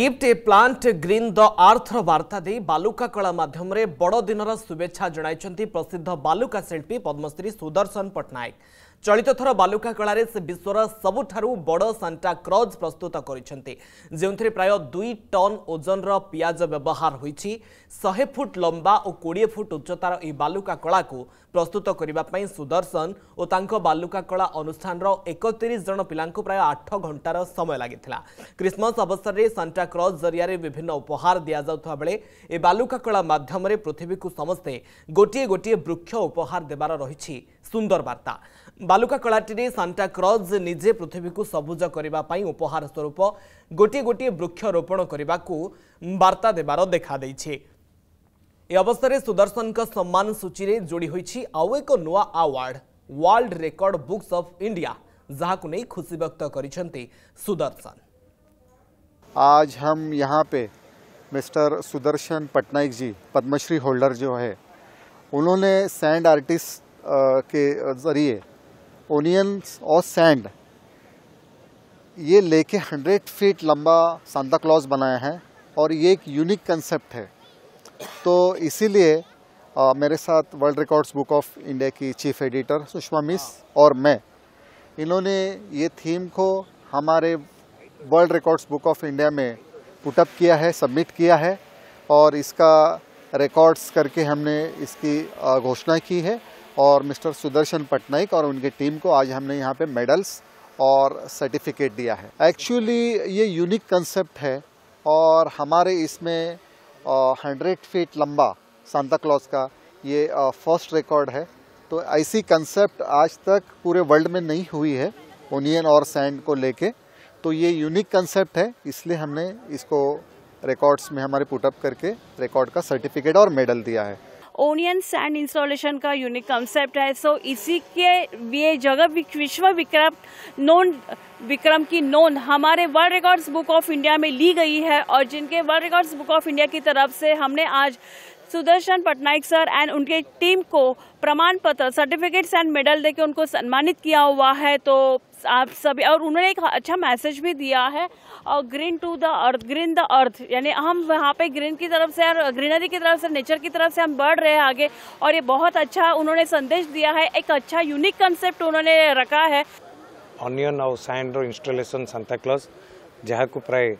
gift a plant green the earth वार्ता दे बालुका कला माध्यम बड़दिनर शुभेच्छा जन प्रसिद्ध बालुका शिल्पी पद्मश्री सुदर्शन पट्टनायक ଚଳିତ ଥର ବାଲୁକା କଳାରେ ସେ ବିଶ୍ୱର ସବୁଠାରୁ ବଡ଼ ସାଣ୍ଟା କ୍ରଜ ପ୍ରସ୍ତୁତ କରିଛନ୍ତି ଯେଉଁଥିରେ ପ୍ରାୟ ଦୁଇ ଟନ୍ ଓଜନର ପିଆଜ ବ୍ୟବହାର ହୋଇଛି ଶହେ ଫୁଟ ଲମ୍ବା ଓ କୋଡ଼ିଏ ଫୁଟ ଉଚ୍ଚତାର ଏହି ବାଲୁକା କଳାକୁ ପ୍ରସ୍ତୁତ କରିବା ପାଇଁ ସୁଦର୍ଶନ ଓ ତାଙ୍କ ବାଲୁକା କଳା ଅନୁଷ୍ଠାନର ଏକତିରିଶ ଜଣ ପିଲାଙ୍କୁ ପ୍ରାୟ ଆଠ ଘଣ୍ଟାର ସମୟ ଲାଗିଥିଲା କ୍ରିସମସ ଅବସରରେ ସାଣ୍ଟା କ୍ରଜ ଜରିଆରେ ବିଭିନ୍ନ ଉପହାର ଦିଆଯାଉଥିବା ବେଳେ ଏ ବାଲୁକା କଳା ମାଧ୍ୟମରେ ପୃଥିବୀକୁ ସମସ୍ତେ ଗୋଟିଏ ଗୋଟିଏ ବୃକ୍ଷ ଉପହାର ଦେବାର ରହିଛି ସୁନ୍ଦର ବାର୍ତ୍ତା बालुका कलाटी सांता क्रज निजे पृथ्वी को सबुज करने उपहार स्वरूप गोटे वृक्ष रोपण करने को बार्ता देवार देखाई अवसर सुदर्शन सम्मान सूची में जोड़ी हो नुआ award world record books of India जहाँ को नहीं खुशी व्यक्त कर सुदर्शन आज हम यहाँ पे मिस्टर सुदर्शन पटनायक जी पद्मश्री होल्डर जो है उन्होंने सैंड आर्टिस्ट के जरिए ओनियंस और सैंड ये लेके 100 फीट लंबा सांता क्लॉज बनाया है और ये एक यूनिक कंसेप्ट है तो इसीलिए मेरे साथ world records book of India की चीफ एडिटर सुषमा मिस और मैं इन्होंने ये थीम को हमारे world records book of India में पुटअप किया है सबमिट किया है और इसका रिकॉर्ड्स करके हमने इसकी घोषणा की है और मिस्टर सुदर्शन पटनायक और उनकी टीम को आज हमने यहाँ पे मेडल्स और सर्टिफिकेट दिया है एक्चुअली ये यूनिक कंसेप्ट है और हमारे इसमें हंड्रेड फीट लंबा सांता क्लॉज का ये फर्स्ट रिकॉर्ड है तो ऐसी कंसेप्ट आज तक पूरे वर्ल्ड में नहीं हुई है ओनियन और सैंड को लेके तो ये यूनिक कंसेप्ट है इसलिए हमने इसको रिकॉर्ड्स में हमारे पुटअप करके रिकॉर्ड का सर्टिफिकेट और मेडल दिया है ओनियन सैंड इंस्टॉलेशन का यूनिक कंसेप्ट है सो इसी के ये जगह विश्व विक्रम नोन विक्रम की नोन हमारे world records book of India में ली गई है और जिनके world records book of India की तरफ से हमने आज सुदर्शन पटनायक सर एंड उनके टीम को प्रमाण पत्र सर्टिफिकेट्स एंड मेडल देके उनको सम्मानित किया हुआ है तो आप सभी और उन्होंने एक अच्छा मैसेज भी दिया है और green to the earth green the earth यानी हम वहाँ पे ग्रीन की तरफ से और ग्रीनरी की तरफ से नेचर की तरफ से हम बढ़ रहे हैं आगे और ये बहुत अच्छा उन्होंने संदेश दिया है एक अच्छा यूनिक कंसेप्ट उन्होंने रखा है ऑनियन और सैंड इंस्टॉलेसन सांताक्लज जहाँ प्राय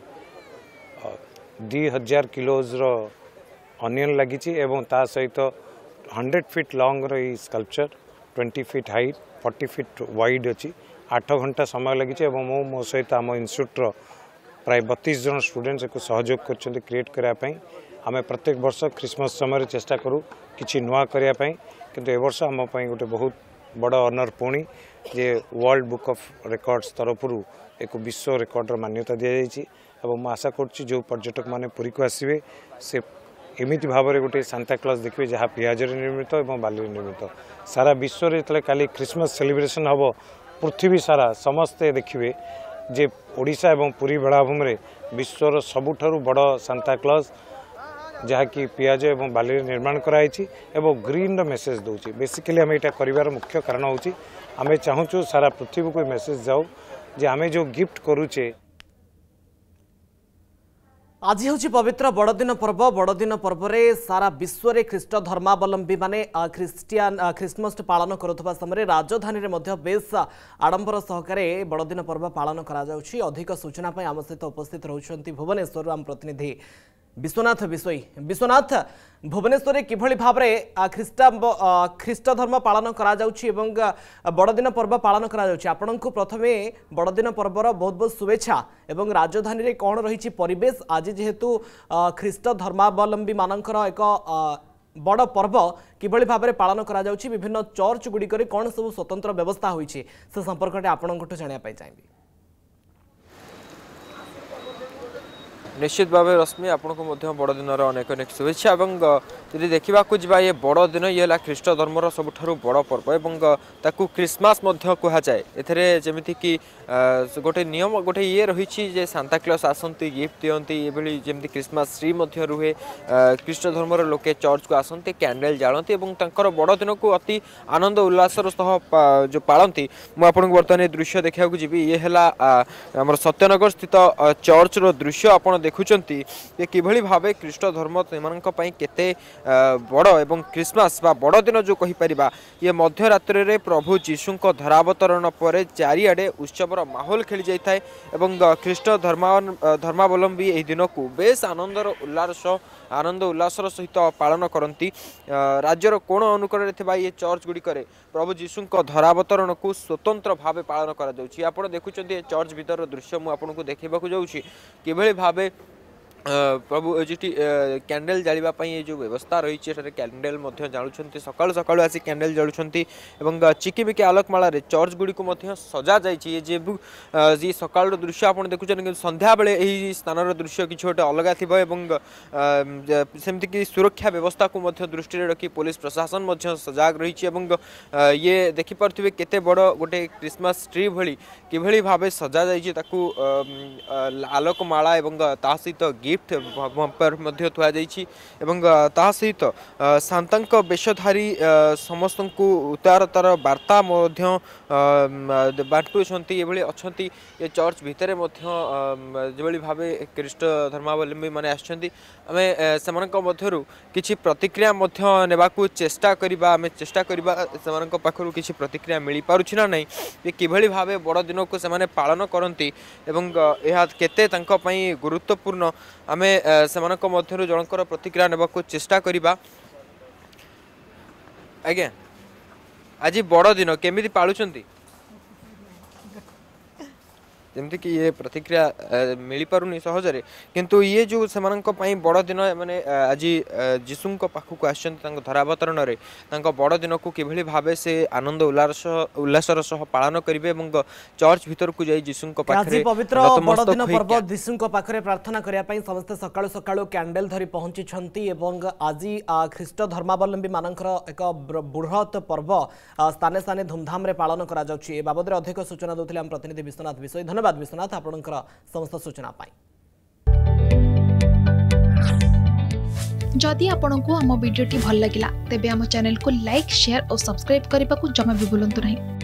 दी हजार किलोज अनियन लगी सहित हंड्रेड फिट लंग रल्पचर twenty feet height forty feet wide अच्छी आठ घंटा समय लगी मो सहित आम इनट्यूट्र प्राय बतीस जन स्टूडेंट्स को सहयोग करिएट करवाई आम प्रत्येक वर्ष ख्रीसमस समय चेस्टा करूँ कि नुआ करवाई कि वर्ष आमपाई गोटे बहुत बड़ अनर पुणी जे वर्ल्ड बुक अफ रिकॉर्ड्स तरफ़ एक विश्व रेकर्डर मान्यता दी जाए मुशा करो पर्यटक मैंने पूरी को आसवे से ଏମିତି ଭାବରେ ଗୋଟିଏ ସାନ୍ତାକ୍ଲଜ୍ ଦେଖିବେ ଯାହା ପିଆଜରେ ନିର୍ମିତ ଏବଂ ବାଲିରେ ନିର୍ମିତ ସାରା ବିଶ୍ୱରେ ଯେତେବେଳେ କାଲି କ୍ରିସମସ୍ ସେଲିବ୍ରେସନ୍ ହେବ ପୃଥିବୀ ସାରା ସମସ୍ତେ ଦେଖିବେ ଯେ ଓଡ଼ିଶା ଏବଂ ପୁରୀ ବେଳାଭୂମିରେ ବିଶ୍ୱର ସବୁଠାରୁ ବଡ଼ ସାନ୍ତାକ୍ଲଜ୍ ଯାହାକି ପିଆଜ ଏବଂ ବାଲିରେ ନିର୍ମାଣ କରାଯାଇଛି ଏବଂ ଗ୍ରୀନ୍ର ମେସେଜ୍ ଦେଉଛି ବେସିକାଲି ଆମେ ଏଇଟା କରିବାର ମୁଖ୍ୟ କାରଣ ହେଉଛି ଆମେ ଚାହୁଁଛୁ ସାରା ପୃଥିବୀକୁ ମେସେଜ୍ ଯାଉ ଯେ ଆମେ ଯେଉଁ ଗିଫ୍ଟ କରୁଛେ ଆଜି ହେଉଛି ପବିତ୍ର ବଡ଼ଦିନ ପର୍ବ ବଡ଼ଦିନ ପର୍ବରେ ସାରା ବିଶ୍ୱରେ ଖ୍ରୀଷ୍ଟ ଧର୍ମାବଲମ୍ବୀମାନେ ଖ୍ରୀଷ୍ଟିଆନ ଖ୍ରୀଷ୍ଟମସ୍ ପାଳନ କରୁଥିବା ସମୟରେ ରାଜଧାନୀରେ ମଧ୍ୟ ବେଶ ଆଡ଼ମ୍ବର ସହକାରେ ବଡ଼ଦିନ ପର୍ବ ପାଳନ କରାଯାଉଛି ଅଧିକ ସୂଚନା ପାଇଁ ଆମ ସହିତ ଉପସ୍ଥିତ ରହୁଛନ୍ତି ଭୁବନେଶ୍ୱରରୁ ଆମ ପ୍ରତିନିଧି ବିଶ୍ୱନାଥ ବିଷୋଇ ବିଶ୍ୱନାଥ ଭୁବନେଶ୍ୱରରେ କିଭଳି ଭାବରେ ଖ୍ରୀଷ୍ଟା ଖ୍ରୀଷ୍ଟ ଧର୍ମ ପାଳନ କରାଯାଉଛି ଏବଂ ବଡ଼ଦିନ ପର୍ବ ପାଳନ କରାଯାଉଛି ଆପଣଙ୍କୁ ପ୍ରଥମେ ବଡ଼ଦିନ ପର୍ବର ବହୁତ ବହୁତ ଶୁଭେଚ୍ଛା ଏବଂ ରାଜଧାନୀରେ କ'ଣ ରହିଛି ପରିବେଶ ଆଜି ଯେହେତୁ ଖ୍ରୀଷ୍ଟ ଧର୍ମାବଲମ୍ବୀମାନଙ୍କର ଏକ ବଡ଼ ପର୍ବ କିଭଳି ଭାବରେ ପାଳନ କରାଯାଉଛି ବିଭିନ୍ନ ଚର୍ଚ୍ଚ ଗୁଡ଼ିକରେ କ'ଣ ସବୁ ସ୍ୱତନ୍ତ୍ର ବ୍ୟବସ୍ଥା ହୋଇଛି ସେ ସମ୍ପର୍କରେ ଆପଣଙ୍କଠୁ ଜାଣିବା ପାଇଁ ଚାହିଁବି ନିଶ୍ଚିତ ଭାବେ ରଶ୍ମି ଆପଣଙ୍କୁ ମଧ୍ୟ ବଡ଼ଦିନର ଅନେକ ଅନେକ ଶୁଭେଚ୍ଛା ଏବଂ ଯଦି ଦେଖିବାକୁ ଯିବା ଏ ବଡ଼ଦିନ ଇଏ ହେଲା ଖ୍ରୀଷ୍ଟ ଧର୍ମର ସବୁଠାରୁ ବଡ଼ ପର୍ବ ଏବଂ ତାକୁ କ୍ରିସମାସ୍ ମଧ୍ୟ କୁହାଯାଏ ଏଥିରେ ଯେମିତିକି ଗୋଟେ ନିୟମ ଗୋଟେ ଇଏ ରହିଛି ଯେ ସାନ୍ତାକ୍ଲସ୍ ଆସନ୍ତି ଗିଫ୍ଟ ଦିଅନ୍ତି ଏଭଳି ଯେମିତି କ୍ରିସମାସ୍ ଟ୍ରି ମଧ୍ୟ ରୁହେ ଖ୍ରୀଷ୍ଟ ଧର୍ମର ଲୋକେ ଚର୍ଚ୍ଚକୁ ଆସନ୍ତି କ୍ୟାଣ୍ଡେଲ୍ ଜାଳନ୍ତି ଏବଂ ତାଙ୍କର ବଡ଼ଦିନକୁ ଅତି ଆନନ୍ଦ ଉଲ୍ଲାସର ସହ ଯେଉଁ ପାଳନ୍ତି ମୁଁ ଆପଣଙ୍କୁ ବର୍ତ୍ତମାନ ଏ ଦୃଶ୍ୟ ଦେଖିବାକୁ ଯିବି ଇଏ ହେଲା ଆମର ସତ୍ୟନଗର ସ୍ଥିତ ଚର୍ଚ୍ଚର ଦୃଶ୍ୟ ଆପଣ দেখুছেন যে কিভাবে ভাবে খ্রিস্ট ধর্ম এমানপাই কেতে বড় এবং ক্রিসমাস বা বড়দিন যে কহিপারা ইয়ে মধ্যরাত্রে প্রভু যীশুঙ্ ধরাবতরণ পরে চারিআড়ে উৎসবর মাহোল খেলি যাই থাকে এবং খ্রিস্ট ধর্মা ধর্মাবলম্বী এই দিনক বেশ আনন্দর উল্লাস আনন্দ উল্লাসর সহিত পালন করতে রাজ্যর কোণ অনুকূଳରେ থাকা ইয়ে চর্চ গুড়িকরে প্রভু যীশুঙ্ ধরাবতরণকু স্বতন্ত্র ভাবে পালন করা যাচ্ছে আপনার দেখুছেন এ চর্চ ভিতর দৃশ্য মু আপনার দেখাইবাকু যাচ্ছি কিভাবে ভাবে प्रभु कैंडल जाली ये जो व्यवस्था रही है सर कैंडेल जलुँच सका सका आस कैंडेल जलुँचे चिकिमिकी आलोकमा चर्च गुड़ी सजा जाए सका दृश्य आप देखुन सन्ध्या स्थान दृश्य किसी गोटे अलग थमती कि सुरक्षा व्यवस्था को दृष्टि रखी पुलिस प्रशासन सजग रही ये देखिपुर थे केत बड़ गोटे क्रिसमस ट्री भाई कि भाव सजा जाकू आलोकमाला सहित गिफ्ट ଗିଫ୍ଟ ବମ୍ପର ମଧ୍ୟ ଥୁଆଯାଇଛି ଏବଂ ତାହା ସହିତ ଶାନ୍ତାଙ୍କ ବେଶଧାରୀ ସମସ୍ତଙ୍କୁ ଉଦାରତାର ବାର୍ତ୍ତା ମଧ୍ୟ ବାଣ୍ଟୁଛନ୍ତି ଏଭଳି ଅଛନ୍ତି ଏ ଚର୍ଚ୍ଚ ଭିତରେ ମଧ୍ୟ ଯେଭଳି ଭାବେ ଖ୍ରୀଷ୍ଟ ଧର୍ମାବଲମ୍ବୀମାନେ ଆସିଛନ୍ତି ଆମେ ସେମାନଙ୍କ ମଧ୍ୟରୁ କିଛି ପ୍ରତିକ୍ରିୟା ମଧ୍ୟ ନେବାକୁ ଚେଷ୍ଟା କରିବା ଆମେ ଚେଷ୍ଟା କରିବା ସେମାନଙ୍କ ପାଖରୁ କିଛି ପ୍ରତିକ୍ରିୟା ମିଳିପାରୁଛି ନା ନାହିଁ ଯେ କିଭଳି ଭାବେ ବଡ଼ଦିନକୁ ସେମାନେ ପାଳନ କରନ୍ତି ଏବଂ ଏହା କେତେ ତାଙ୍କ ପାଇଁ ଗୁରୁତ୍ୱପୂର୍ଣ୍ଣ ଆମେ ସେମାନଙ୍କ ମଧ୍ୟରୁ ଜଣଙ୍କର ପ୍ରତିକ୍ରିୟା ନେବାକୁ ଚେଷ୍ଟା କରିବା ଆଜ୍ଞା ଆଜି ବଡ଼ ଦିନ କେମିତି ପାଳୁଛନ୍ତି ଯେମିତିକି ଇଏ ପ୍ରତିକ୍ରିୟା ମିଳିପାରୁନି ସହଜରେ କିନ୍ତୁ ଇଏ ଯେଉଁ ସେମାନଙ୍କ ପାଇଁ ବଡ଼ଦିନ ମାନେ ଆଜି ଯୀଶୁଙ୍କ ପାଖକୁ ଆସିଛନ୍ତି ତାଙ୍କ ଧରାବତରଣରେ ତାଙ୍କ ବଡ଼ଦିନକୁ କିଭଳି ଭାବେ ସେ ଆନନ୍ଦ ଉଲ୍ଲାସ ଉଲ୍ଲାସର ସହ ପାଳନ କରିବେ ଏବଂ ଚର୍ଚ୍ଚ ଭିତରକୁ ଯାଇ ଯୀଶୁଙ୍କ ପାଖରେ ପବିତ୍ର ବଡ଼ଦିନ ପର୍ବ ଯୀଶୁଙ୍କ ପାଖରେ ପ୍ରାର୍ଥନା କରିବା ପାଇଁ ସମସ୍ତେ ସକାଳୁ ସକାଳୁ କ୍ୟାଣ୍ଡେଲ ଧରି ପହଞ୍ଚିଛନ୍ତି ଏବଂ ଆଜି ଖ୍ରୀଷ୍ଟ ଧର୍ମାବଲମ୍ବୀମାନଙ୍କର ଏକ ବୃହତ ପର୍ବ ସ୍ଥାନେ ସ୍ଥାନେ ଧୁମଧାମରେ ପାଳନ କରାଯାଉଛି ଏ ବାବଦରେ ଅଧିକ ସୂଚନା ଦେଉଥିଲେ ଆମ ପ୍ରତିନିଧି ବିଶ୍ୱନାଥ ବିଷୟ ଧନ୍ୟବାଦ धन्यवाद विश्वनाथ आपण समस्त सूचना जदि आपण आम भिडी भल लगा तेब चेल को लाइक सेयार और सब्सक्राइब करने को जमा भी भूलु